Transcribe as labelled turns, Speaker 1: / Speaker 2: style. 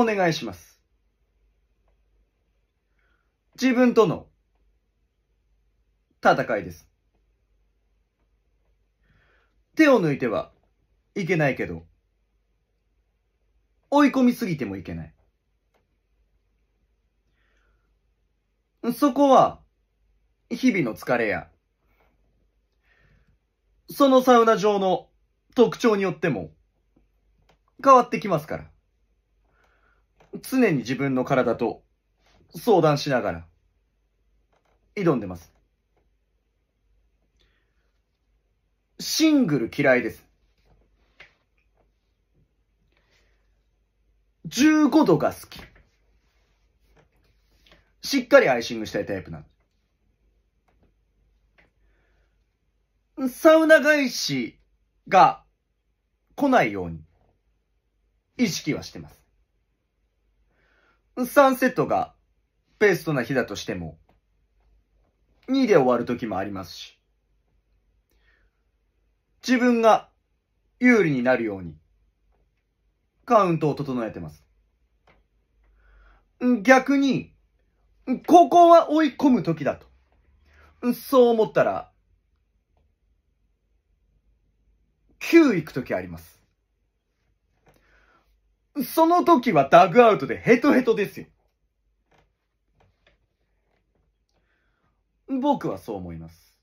Speaker 1: お願いします。自分との戦いです。手を抜いてはいけないけど、追い込みすぎてもいけない。そこは、日々の疲れや、そのサウナ場の特徴によっても変わってきますから。常に自分の体と相談しながら挑んでます。シングル嫌いです。15度が好き。しっかりアイシングしたいタイプなの。サウナ返しが来ないように意識はしてます。3セットがベストな日だとしても、2で終わる時もありますし、自分が有利になるように、カウントを整えてます。逆に、ここは追い込む時だと。そう思ったら、9行く時あります。その時はダグアウトでヘトヘトですよ。僕はそう思います。